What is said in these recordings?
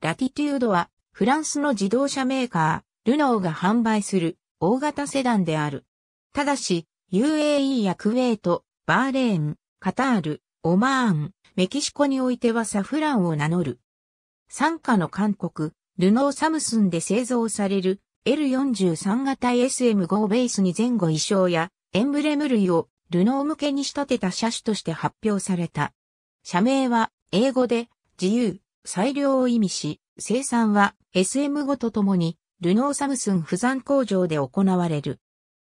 ラティテュードは、フランスの自動車メーカー、ルノーが販売する大型セダンである。ただし、UAE やクウェート、バーレーン、カタール、オマーン、メキシコにおいてはサフランを名乗る。参加の韓国、ルノーサムスンで製造される L43 型 SM5 ベースに前後衣装やエンブレム類をルノー向けに仕立てた車種として発表された。社名は英語で自由、裁量を意味し、生産は SM 5とともに、ルノーサムスン不山工場で行われる。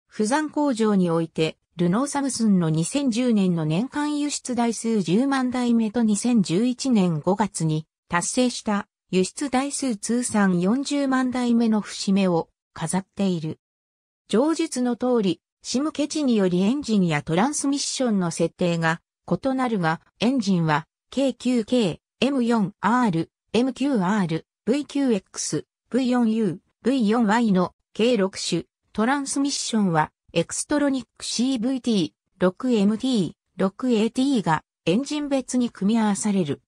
不山工場において、ルノーサムスンの2010年の年間輸出台数10万台目と2011年5月に達成した輸出台数通算40万台目の節目を飾っている。上述の通り、シムケチによりエンジンやトランスミッションの設定が異なるが、エンジンは K9K M4R、MQR、VQX、V4U、V4Y の計6種。トランスミッションは、エクストロニック CVT、6MT、6AT がエンジン別に組み合わされる。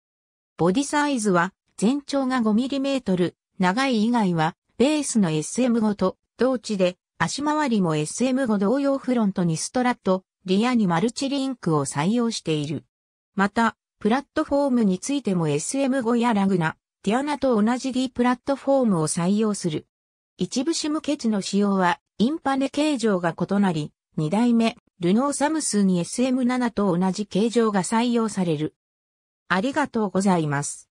ボディサイズは、全長が 5mm、長い以外は、ベースの SM5 と同値で、足回りも SM5 同様フロントにストラット、リアにマルチリンクを採用している。また、プラットフォームについても SM5 やラグナ、ティアナと同じ D プラットフォームを採用する。一部 SIM ケツの使用はインパネ形状が異なり、2代目、ルノーサムスに SM7 と同じ形状が採用される。ありがとうございます。